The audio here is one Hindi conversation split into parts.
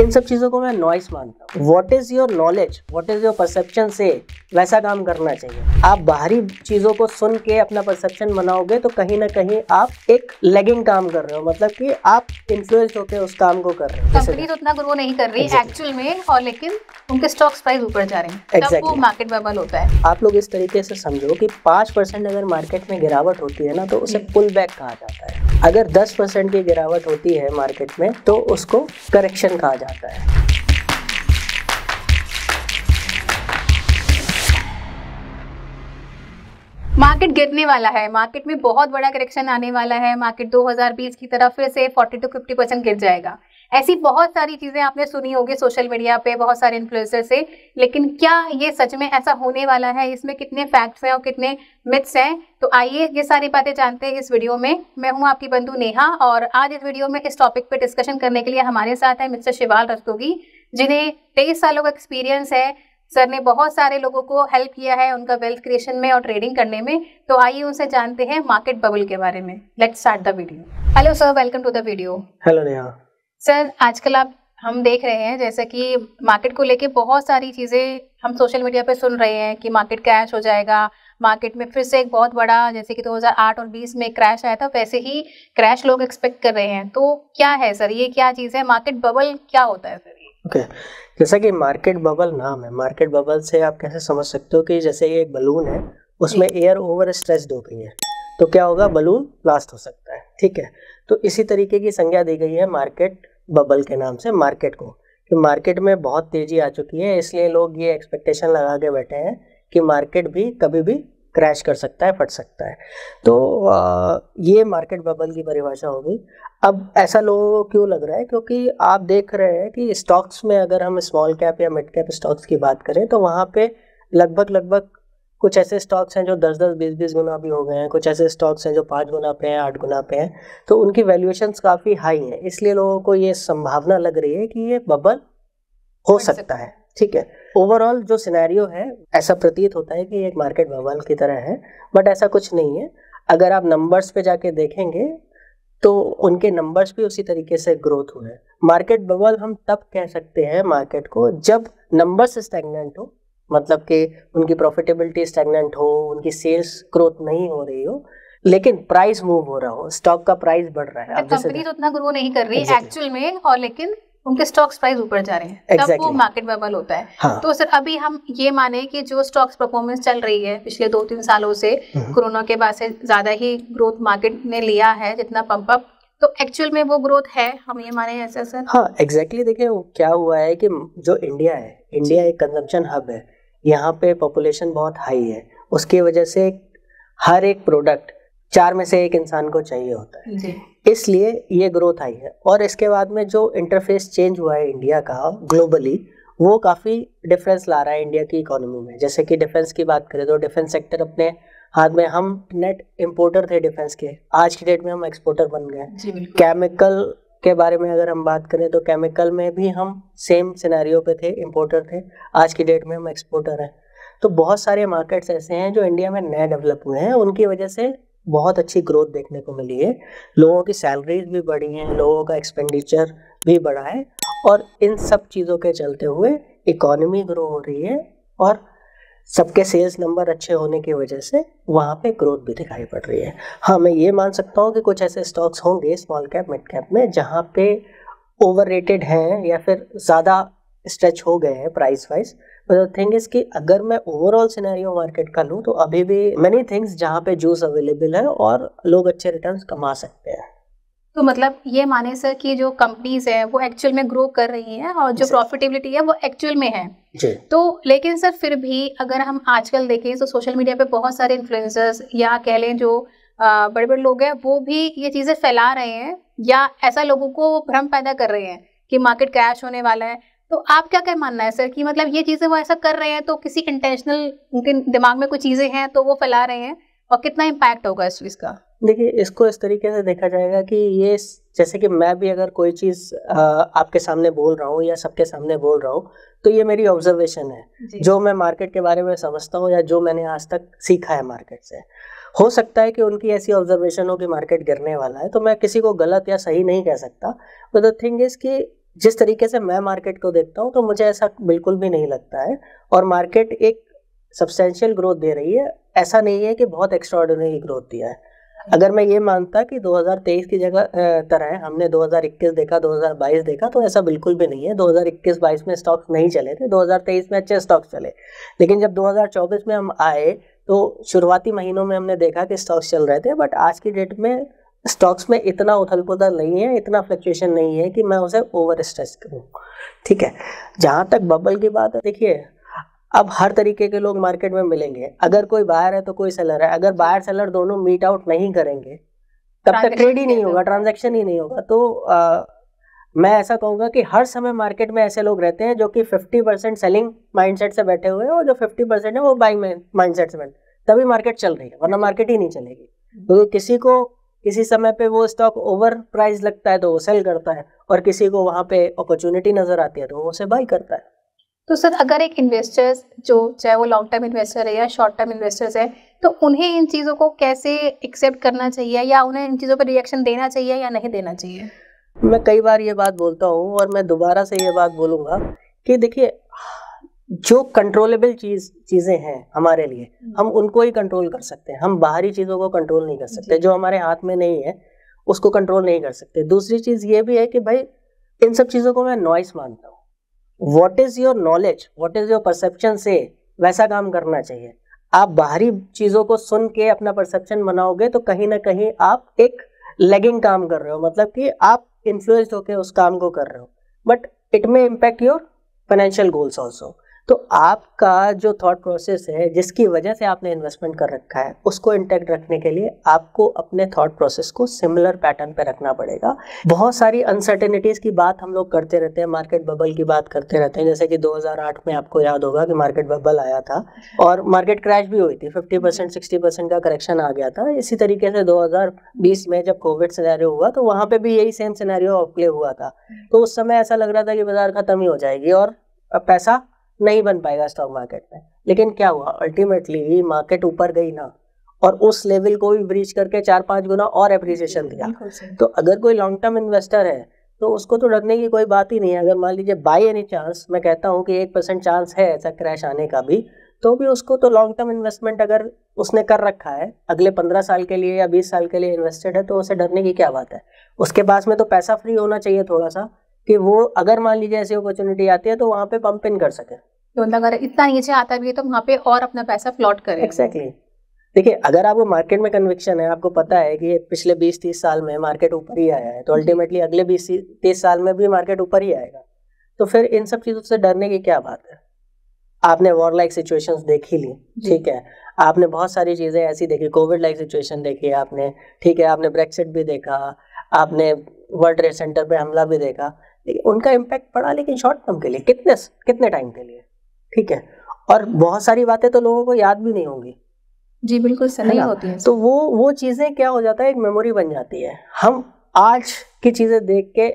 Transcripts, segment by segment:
इन सब चीज़ों को मैं नॉइस मानता हूँ what is your knowledge what is your perception से वैसा काम करना चाहिए आप बाहरी चीज़ों को सुन के अपना परसेप्शन बनाओगे तो कहीं ना कहीं आप एक लेगिंग काम कर रहे हो मतलब कि आप इन्फ्लुएंस होकर उस काम को कर रहे हो कंपनी तो उतना ग्रो नहीं कर रही एक्चुअल exactly. में और लेकिन उनके स्टॉक्स प्राइस ऊपर जा रहे हैं exactly. वो मार्केट बबल होता है आप लोग इस तरीके से समझो कि पाँच परसेंट अगर मार्केट में गिरावट होती है ना तो उसे पुल बैक कहा जाता है अगर 10 परसेंट की गिरावट होती है मार्केट में तो उसको करेक्शन कहा जाता है मार्केट गिरने वाला है मार्केट में बहुत बड़ा करेक्शन आने वाला है मार्केट 2020 की तरफ फिर से 40 टू 50 परसेंट गिर जाएगा ऐसी बहुत सारी चीजें आपने सुनी होगी सोशल मीडिया पे बहुत सारे इन्फ्लुएंसर से लेकिन क्या ये सच में ऐसा होने वाला है इसमें कितने फैक्ट्स हैं और कितने मिथ्स हैं तो आइए ये सारी बातें जानते हैं इस वीडियो में मैं हूँ आपकी बंधु नेहा और आज इस वीडियो में इस टॉपिक पे डिस्कशन करने के लिए हमारे साथ है मिस्टर शिवाल रस्तोगी जिन्हें तेईस सालों का एक्सपीरियंस है सर ने बहुत सारे लोगों को हेल्प किया है उनका वेल्थ क्रिएशन में और ट्रेडिंग करने में तो आइए उनसे जानते हैं मार्केट बबल के बारे में let's start the video hello sir welcome to the video hello Neha sir आजकल आप हम देख रहे हैं जैसे कि मार्केट को लेके बहुत सारी चीज़ें हम सोशल मीडिया पे सुन रहे हैं कि मार्केट क्रैश हो जाएगा मार्केट में फिर से एक बहुत बड़ा जैसे कि 2008 और 20 में क्रैश आया था वैसे ही क्रैश लोग एक्सपेक्ट कर रहे हैं तो क्या है सर ये क्या चीज़ है मार्केट बबल क्या होता है सर ओके okay. जैसा कि मार्केट बबल नाम है मार्केट बबल से आप कैसे समझ सकते हो कि जैसे ये एक बलून है उसमें एयर ओवर स्ट्रेस हो गई है तो क्या होगा बलून ब्लास्ट हो सकता है ठीक है तो इसी तरीके की संज्ञा दी गई है मार्केट बबल के नाम से मार्केट को कि मार्केट में बहुत तेज़ी आ चुकी है इसलिए लोग ये एक्सपेक्टेशन लगा के बैठे हैं कि मार्केट भी कभी भी क्रैश कर सकता है फट सकता है तो आ, ये मार्केट बबल की परिभाषा होगी अब ऐसा लोगों को क्यों लग रहा है क्योंकि आप देख रहे हैं कि स्टॉक्स में अगर हम स्मॉल कैप या मिड कैप स्टॉक्स की बात करें तो वहाँ पे लगभग लगभग कुछ ऐसे स्टॉक्स हैं जो दस दस बीस बीस गुना भी हो गए हैं कुछ ऐसे स्टॉक्स हैं जो पाँच गुना पे हैं आठ गुना पे हैं तो उनकी वैल्यूएशंस काफ़ी हाई हैं इसलिए लोगों को ये संभावना लग रही है कि ये बबल हो सकता है ठीक है ओवरऑल जो सिनेरियो है ऐसा प्रतीत होता है कि एक मार्केट बबल की तरह है बट ऐसा कुछ नहीं है अगर आप नंबर्स पे जाके देखेंगे तो उनके नंबर्स भी उसी तरीके से ग्रोथ हुए हैं मार्केट बबल हम तब कह सकते हैं मार्केट को जब नंबर्स स्टेगनेंट हो मतलब कि उनकी प्रॉफिटेबिलिटी स्टेगनेंट हो उनकी सेल्स ग्रोथ नहीं हो रही हो लेकिन प्राइस मूव हो रहा हो स्टॉक का प्राइस बढ़ रहा है कंपनी तो उतना ग्रो नहीं कर रही है exactly. एक्चुअल में और लेकिन उनके स्टॉक्स प्राइस ऊपर जा रहे हैं exactly. तब वो मार्केट बबल होता है हाँ. तो सर अभी हम ये माने कि जो स्टॉक्स परफॉर्मेंस चल रही है पिछले दो तीन सालों से हम्म। कोरोना के बाद से ज्यादा ही ग्रोथ मार्केट ने लिया है जितना पंप अप तो एक्चुअल में वो ग्रोथ है हम ये माने ऐसा सर हाँ एग्जैक्टली exactly देखिए क्या हुआ है कि जो इंडिया है इंडिया एक कंजम्पशन हब है यहाँ पे पॉपुलेशन बहुत हाई है उसकी वजह से हर एक प्रोडक्ट चार में से एक इंसान को चाहिए होता है इसलिए ये ग्रोथ आई है और इसके बाद में जो इंटरफेस चेंज हुआ है इंडिया का ग्लोबली वो काफ़ी डिफरेंस ला रहा है इंडिया की इकोनॉमी में जैसे कि डिफेंस की बात करें तो डिफेंस सेक्टर अपने हाथ में हम नेट इम्पोर्टर थे डिफेंस के आज की डेट में हम एक्सपोर्टर बन गए केमिकल के बारे में अगर हम बात करें तो केमिकल में भी हम सेम सिनेरियो पे थे इम्पोर्टर थे आज की डेट में हम एक्सपोर्टर हैं तो बहुत सारे मार्केट्स ऐसे हैं जो इंडिया में नए डेवलप हुए हैं उनकी वजह से बहुत अच्छी ग्रोथ देखने को मिली है लोगों की सैलरीज भी बढ़ी हैं लोगों का एक्सपेंडिचर भी बढ़ा है और इन सब चीज़ों के चलते हुए इकोनॉमी ग्रो हो रही है और सबके सेल्स नंबर अच्छे होने की वजह से वहाँ पे ग्रोथ भी दिखाई पड़ रही है हाँ मैं ये मान सकता हूँ कि कुछ ऐसे स्टॉक्स होंगे स्मॉल कैप मिड कैप में जहाँ पे ओवर रेटेड हैं या फिर ज़्यादा स्ट्रेच हो गए हैं प्राइस वाइज थिंग इज कि अगर मैं ओवरऑल सिनेरियो मार्केट का लूँ तो अभी भी मैनी थिंग्स जहाँ पे जूस अवेलेबल है और लोग अच्छे रिटर्न्स कमा सकते हैं तो मतलब ये माने सर कि जो कंपनीज हैं वो एक्चुअल में ग्रो कर रही हैं और जो प्रॉफिटेबिलिटी है वो एक्चुअल में है जी तो लेकिन सर फिर भी अगर हम आजकल देखें तो सोशल मीडिया पे बहुत सारे इन्फ्लुएंसर्स या कह लें जो बड़े बड़े लोग हैं वो भी ये चीज़ें फैला रहे हैं या ऐसा लोगों को भ्रम पैदा कर रहे हैं कि मार्केट क्रैश होने वाला है तो आप क्या क्या मानना है सर कि मतलब ये चीज़ें वो ऐसा कर रहे हैं तो किसी इंटेंशनल उनके दिमाग में कुछ चीज़ें हैं तो वो फैला रहे हैं और कितना इम्पैक्ट होगा इस चीज़ का देखिए इसको इस तरीके से देखा जाएगा कि ये जैसे कि मैं भी अगर कोई चीज़ आपके सामने बोल रहा हूँ या सबके सामने बोल रहा हूँ तो ये मेरी ऑब्जर्वेशन है जो मैं मार्केट के बारे में समझता हूँ या जो मैंने आज तक सीखा है मार्केट से हो सकता है कि उनकी ऐसी ऑब्जर्वेशन हो कि मार्केट गिरने वाला है तो मैं किसी को गलत या सही नहीं कह सकता बट द थिंग इज़ कि जिस तरीके से मैं मार्केट को देखता हूँ तो मुझे ऐसा बिल्कुल भी नहीं लगता है और मार्केट एक सब्सटेंशियल ग्रोथ दे रही है ऐसा नहीं है कि बहुत एक्स्ट्रॉर्डनरी ग्रोथ दिया है अगर मैं ये मानता कि 2023 की जगह तरह हमने 2021 देखा 2022 देखा तो ऐसा बिल्कुल भी नहीं है 2021-22 में स्टॉक्स नहीं चले थे 2023 में अच्छे स्टॉक्स चले लेकिन जब 2024 में हम आए तो शुरुआती महीनों में हमने देखा कि स्टॉक्स चल रहे थे बट आज की डेट में स्टॉक्स में इतना उथल पुथल नहीं है इतना फ्लक्चुएशन नहीं है कि मैं उसे ओवर स्ट्रेस करूँ ठीक है जहाँ तक बबल की बात है देखिए अब हर तरीके के लोग मार्केट में मिलेंगे अगर कोई बायर है तो कोई सेलर है अगर बायर सेलर दोनों मीट आउट नहीं करेंगे तब तक ट्रेड ही नहीं होगा ट्रांजेक्शन ही नहीं होगा तो आ, मैं ऐसा कहूंगा कि हर समय मार्केट में ऐसे लोग रहते हैं जो कि 50 परसेंट सेलिंग माइंडसेट से बैठे हुए हैं और जो 50 परसेंट है वो बाइंग माइंडसेट से बैठे तभी मार्केट चल रही है वरना मार्केट ही नहीं चलेगी क्योंकि तो किसी को किसी समय पे वो स्टॉक ओवर प्राइस लगता है तो वो सेल करता है और किसी को वहां पे अपॉर्चुनिटी नज़र आती है तो वो उसे बाई करता है तो सर अगर एक इन्वेस्टर्स जो चाहे वो लॉन्ग टर्म इन्वेस्टर है या शॉर्ट टर्म इन्वेस्टर्स है तो उन्हें इन चीज़ों को कैसे एक्सेप्ट करना चाहिए या उन्हें इन चीज़ों पर रिएक्शन देना चाहिए या नहीं देना चाहिए मैं कई बार ये बात बोलता हूँ और मैं दोबारा से ये बात बोलूँगा कि देखिए जो कंट्रोलेबल चीज चीजें हैं हमारे लिए हम्म। हम उनको ही कंट्रोल कर सकते हैं हम बाहरी चीजों को कंट्रोल नहीं कर सकते जो हमारे हाथ में नहीं है उसको कंट्रोल नहीं कर सकते दूसरी चीज ये भी है कि भाई इन सब चीजों को मैं नॉइस मानता हूँ what is your knowledge what is your perception से वैसा काम करना चाहिए आप बाहरी चीज़ों को सुन के अपना परसेप्शन बनाओगे तो कहीं ना कहीं आप एक लेगिंग काम कर रहे हो मतलब कि आप इन्फ्लुएंस होकर उस काम को कर रहे हो but it may impact your financial goals also तो आपका जो थॉट प्रोसेस है जिसकी वजह से आपने इन्वेस्टमेंट कर रखा है उसको इंटैक्ट रखने के लिए आपको अपने थॉट प्रोसेस को सिमिलर पैटर्न पे रखना पड़ेगा बहुत सारी अनसर्टेनिटीज़ की बात हम लोग करते रहते हैं मार्केट बबल की बात करते रहते हैं जैसे कि 2008 में आपको याद होगा कि मार्केट बबल आया था और मार्केट क्रैश भी हुई थी फिफ्टी परसेंट सिक्सटी परसेंट का करेक्शन आ गया था इसी तरीके से दो में जब कोविड सिनारियो हुआ तो वहाँ पर भी यही सेम सिनारियो प्ले हुआ था तो उस समय ऐसा लग रहा था कि बाजार खत्म ही हो जाएगी और पैसा नहीं बन पाएगा स्टॉक मार्केट में लेकिन क्या हुआ अल्टीमेटली मार्केट ऊपर गई ना और उस लेवल को भी ब्रीच करके चार पांच गुना और एप्रिसिएशन दिया तो अगर कोई लॉन्ग टर्म इन्वेस्टर है तो उसको तो डरने की कोई बात ही नहीं है अगर मान लीजिए बाई एनी चांस मैं कहता हूँ कि एक परसेंट चांस है ऐसा क्रैश आने का भी तो भी उसको तो लॉन्ग टर्म इन्वेस्टमेंट अगर उसने कर रखा है अगले पंद्रह साल के लिए या बीस साल के लिए इन्वेस्टेड है तो उसे डरने की क्या बात है उसके पास में तो पैसा फ्री होना चाहिए थोड़ा सा कि वो अगर मान लीजिए ऐसी अपॉर्चुनिटी आती है तो वहाँ पे पंप इन कर सके तो मतलब अगर इतना नीचे आता भी है तो वहाँ पे और अपना पैसा फ्लॉट करें एग्जैक्टली exactly. देखिए अगर आपको मार्केट में कन्विक्शन है आपको पता है कि पिछले 20-30 साल में मार्केट ऊपर ही आया है तो अल्टीमेटली अगले 20-30 साल में भी मार्केट ऊपर ही आएगा तो फिर इन सब चीज़ों से डरने की क्या बात है आपने वॉर लाइक सिचुएशंस देखी ली ठीक है आपने बहुत सारी चीज़ें ऐसी देखी कोविड लाइक सिचुएशन देखी आपने ठीक है आपने ब्रेक्सिट भी देखा आपने वर्ल्ड ट्रेड सेंटर पर हमला भी देखा उनका इम्पैक्ट पड़ा लेकिन शॉर्ट टर्म के लिए कितने कितने टाइम के लिए ठीक है और बहुत सारी बातें तो लोगों को याद भी नहीं होंगी जी बिल्कुल सही होती है तो वो वो चीज़ें क्या हो जाता है एक मेमोरी बन जाती है हम आज की चीज़ें देख के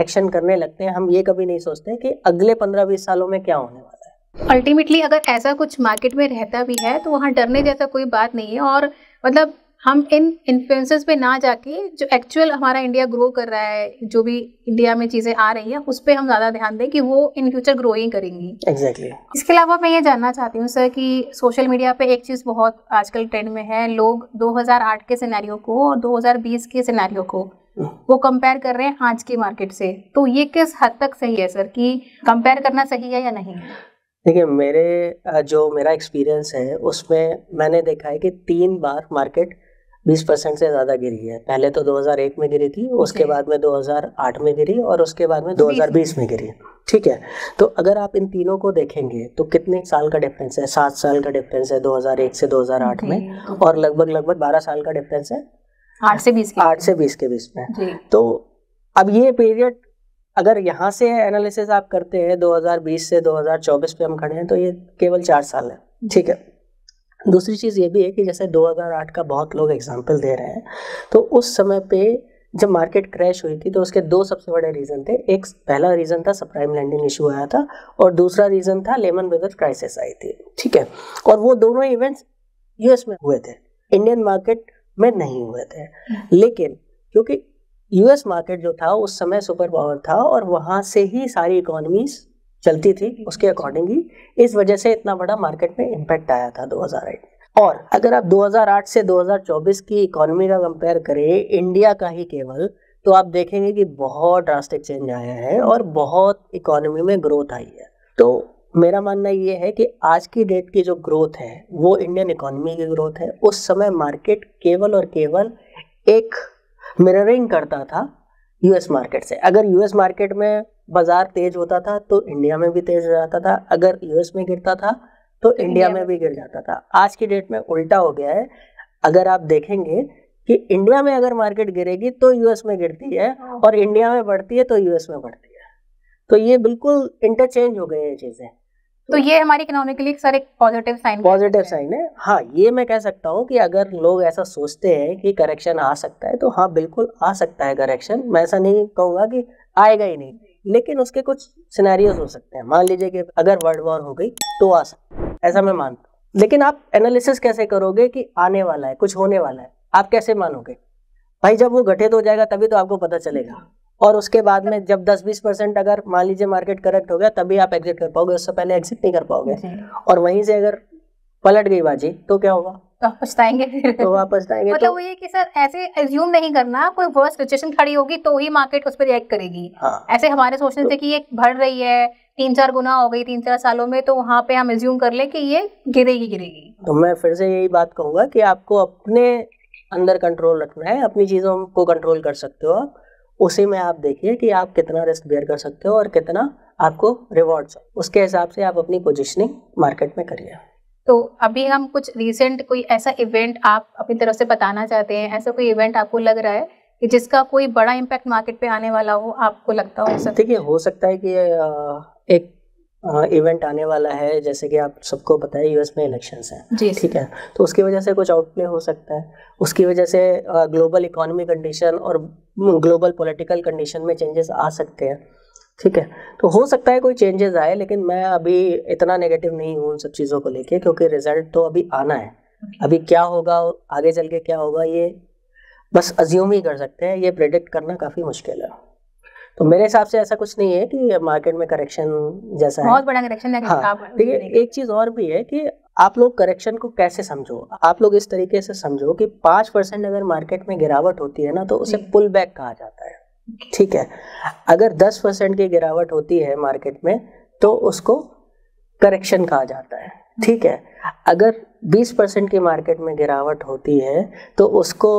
एक्शन करने लगते हैं हम ये कभी नहीं सोचते कि अगले पंद्रह बीस सालों में क्या होने वाला है अल्टीमेटली अगर ऐसा कुछ मार्केट में रहता भी है तो वहाँ डरने जैसा कोई बात नहीं है और मतलब हम इन इन्फ्लुएंसर्स पे ना जाके जो एक्चुअल हमारा इंडिया ग्रो कर रहा है जो भी इंडिया में चीज़ें आ रही हैं उस पर हम ज़्यादा ध्यान दें कि वो इन फ्यूचर ग्रो ही करेंगी एग्जैक्टली exactly. इसके अलावा मैं ये जानना चाहती हूँ सर कि सोशल मीडिया पे एक चीज़ बहुत आजकल ट्रेंड में है लोग 2008 के सिनेरियो को और 2020 के सिनेरियो को हम्म। वो कंपेयर कर रहे हैं आज की मार्केट से तो ये किस हद तक सही है सर कि कंपेयर करना सही है या नहीं देखिए मेरे जो मेरा एक्सपीरियंस है उसमें मैंने देखा है कि तीन बार मार्केट बीस परसेंट से ज्यादा गिरी है पहले तो 2001 में गिरी थी उसके बाद में 2008 में गिरी और उसके बाद में 2020 में गिरी ठीक है तो अगर आप इन तीनों को देखेंगे तो कितने साल का डिफरेंस है सात साल का डिफरेंस है 2001 से 2008 में और लगभग लगभग बारह साल का डिफरेंस है आठ से बीस आठ से बीस के बीच में तो अब ये पीरियड अगर यहाँ से एनालिसिस आप करते हैं 2020 से 2024 पे हम खड़े हैं तो ये केवल चार साल है ठीक है दूसरी चीज़ ये भी है कि जैसे 2008 का बहुत लोग एग्जाम्पल दे रहे हैं तो उस समय पे जब मार्केट क्रैश हुई थी तो उसके दो सबसे बड़े रीज़न थे एक पहला रीज़न था सप्राइम लैंडिंग इशू आया था और दूसरा रीज़न था लेमन ब्रदर क्राइसिस आई थी ठीक है और वो दोनों इवेंट्स यूएस में हुए थे इंडियन मार्केट में नहीं हुए थे हम्म। लेकिन क्योंकि यूएस मार्केट जो था उस समय सुपर पावर था और वहाँ से ही सारी इकोनॉमीज चलती थी उसके अकॉर्डिंग ही इस वजह से इतना बड़ा मार्केट में इम्पैक्ट आया था 2008 में और अगर आप 2008 से 2024 की इकोनॉमी का कंपेयर करें इंडिया का ही केवल तो आप देखेंगे कि बहुत ड्रास्टिक चेंज आया है और बहुत इकोनॉमी में ग्रोथ आई है तो मेरा मानना ये है कि आज की डेट की जो ग्रोथ है वो इंडियन इकोनॉमी की ग्रोथ है उस समय मार्केट केवल और केवल एक मिररिंग करता था यूएस मार्केट से अगर यूएस मार्केट में बाजार तेज होता था तो इंडिया में भी तेज हो जाता था अगर यूएस में गिरता था तो इंडिया में भी गिर जाता था आज की डेट में उल्टा हो गया है अगर आप देखेंगे कि इंडिया में अगर मार्केट गिरेगी तो यूएस में गिरती है हाँ। और इंडिया में बढ़ती है तो यूएस में बढ़ती है तो ये बिल्कुल इंटरचेंज हो गए हैं चीजें तो ये हमारे इकोनॉमिकली सर एक पॉजिटिव साइन पॉजिटिव साइन है हाँ ये मैं कह सकता हूँ कि अगर लोग ऐसा सोचते हैं कि करेक्शन आ सकता है तो हाँ बिल्कुल आ सकता है करेक्शन मैं ऐसा नहीं कहूँगा कि आएगा ही नहीं लेकिन उसके कुछ सिनेरियोज हो सकते हैं मान लीजिए कि अगर वर्ल्ड वॉर हो गई तो आ सकता है ऐसा मैं मानता हूँ लेकिन आप एनालिसिस कैसे करोगे कि आने वाला है कुछ होने वाला है आप कैसे मानोगे भाई जब वो घटित हो जाएगा तभी तो आपको पता चलेगा और उसके बाद में जब 10-20 परसेंट अगर मान लीजिए मार्केट करेक्ट हो गया तभी आप एग्जिट कर पाओगे उससे पहले एग्जिट नहीं कर पाओगे और वहीं से अगर पलट गई बाजी तो क्या होगा तो, मतलब तो- होगी तो ही मार्केट उस पर रिएक्ट करेगी हाँ। ऐसे हमारे सोचने से तो- कि ये बढ़ रही है तीन चार गुना हो गई तीन चार सालों में तो वहाँ पे हम एज्यूम कर कि ये गिरेगी गिरेगी तो मैं फिर से यही बात कहूंगा कि आपको अपने अंदर कंट्रोल रखना है अपनी चीज़ों को कंट्रोल कर सकते हो आप उसी में आप देखिए कि आप कितना रिस्क बेयर कर सकते हो और कितना आपको रिवॉर्ड्स उसके हिसाब से आप अपनी पोजिशनिंग मार्केट में करिए तो अभी हम कुछ रिसेंट कोई ऐसा इवेंट आप अपनी तरफ से बताना चाहते हैं ऐसा कोई इवेंट आपको लग रहा है कि जिसका कोई बड़ा इम्पैक्ट मार्केट पे आने वाला हो आपको लगता हो ऐसा देखिए हो सकता है कि एक इवेंट आने वाला है जैसे कि आप सबको पता है यूएस में इलेक्शन है जी ठीक है तो उसकी वजह से कुछ आउटप्ले हो सकता है उसकी वजह से ग्लोबल इकोनॉमी कंडीशन और ग्लोबल पॉलिटिकल कंडीशन में चेंजेस आ सकते हैं ठीक है तो हो सकता है कोई चेंजेस आए लेकिन मैं अभी इतना नेगेटिव नहीं हूँ उन सब चीज़ों को लेके क्योंकि रिजल्ट तो अभी आना है अभी क्या होगा और आगे चल के क्या होगा ये बस अज्यूम ही कर सकते हैं ये प्रिडिक्ट करना काफ़ी मुश्किल है तो मेरे हिसाब से ऐसा कुछ नहीं है कि मार्केट में करेक्शन जैसा बहुत है। बड़ा करेक्शन हाँ, ठीक है एक चीज़ और भी है कि आप लोग करेक्शन को कैसे समझो आप लोग इस तरीके से समझो कि पांच परसेंट अगर मार्केट में गिरावट होती है ना तो उसे पुल बैक कहा जाता है ठीक है अगर 10 परसेंट की गिरावट होती है मार्केट में तो उसको करेक्शन कहा जाता है ठीक है अगर 20 परसेंट की मार्केट में गिरावट होती है तो उसको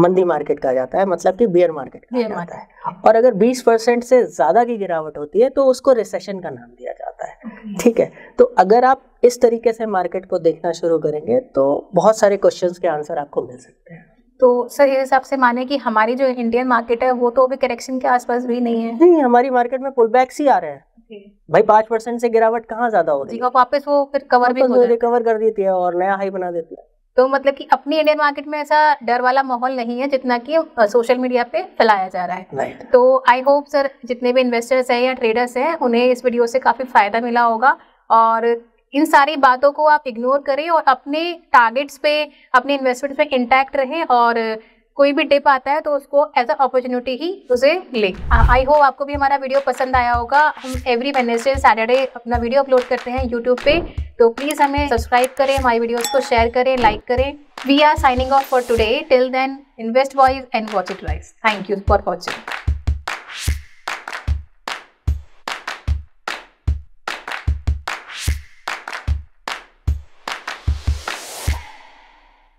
मंदी मार्केट कहा जाता है मतलब कि बियर मार्केट कहा जाता है और अगर 20 परसेंट से ज़्यादा की गिरावट होती है तो उसको रिसेशन का नाम दिया जाता है ठीक है तो अगर आप इस तरीके से मार्केट को देखना शुरू करेंगे तो बहुत सारे क्वेश्चंस के आंसर आपको मिल सकते हैं तो सर इस हिसाब से माने कि हमारी जो इंडियन मार्केट है वो तो अभी करेक्शन के आसपास भी नहीं है नहीं हमारी मार्केट में पुल बैक्स ही आ रहे हैं भाई पांच परसेंट से गिरावट कहाँ ज्यादा हो रही है वापस वो फिर कवर भी हो रिकवर कर देती है और नया हाई बना देती है तो मतलब कि अपनी इंडियन मार्केट में ऐसा डर वाला माहौल नहीं है जितना कि सोशल मीडिया पे फैलाया जा रहा है right. तो आई होप सर जितने भी इन्वेस्टर्स हैं या ट्रेडर्स हैं उन्हें इस वीडियो से काफ़ी फ़ायदा मिला होगा और इन सारी बातों को आप इग्नोर करें और अपने टारगेट्स पे अपने इन्वेस्टमेंट्स पे इंटैक्ट रहें और कोई भी टिप आता है तो उसको एज अ अपॉर्चुनिटी ही उसे ले आई होप आपको भी हमारा वीडियो पसंद आया होगा हम एवरी वेनेसडे सैटरडे अपना वीडियो अपलोड करते हैं यूट्यूब पे तो प्लीज़ हमें सब्सक्राइब करें हमारी वीडियोस को शेयर करें लाइक करें we are signing off for today till then invest wise and watch it wise thank you for watching